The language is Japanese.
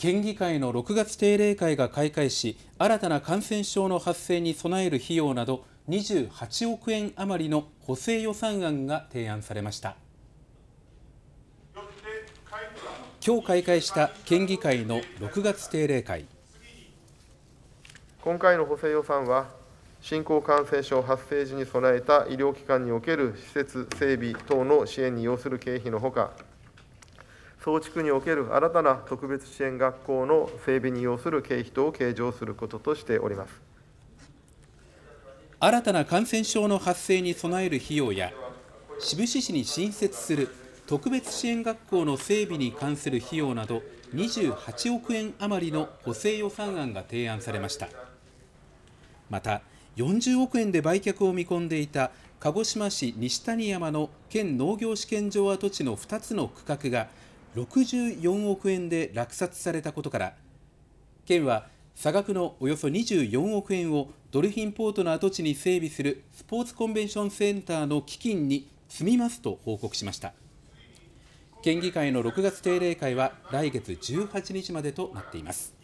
県議会の6月定例会が開会し新たな感染症の発生に備える費用など28億円余りの補正予算案が提案されました今日開会した県議会の6月定例会今回の補正予算は新興感染症発生時に備えた医療機関における施設整備等の支援に要する経費のほか総地区における新たな特別支援学校の整備に要する経費等を計上することとしております。新たな感染症の発生に備える費用や、志布志市に新設する特別支援学校の整備に関する費用など、28億円余りの補正予算案が提案されました。また、40億円で売却を見込んでいた鹿児島市西谷山の県農業試験場跡地の2つの区画が64億円で落札されたことから県は差額のおよそ24億円をドルフィンポートの跡地に整備するスポーツコンベンションセンターの基金に積みますと報告しました県議会の6月定例会は来月18日までとなっています。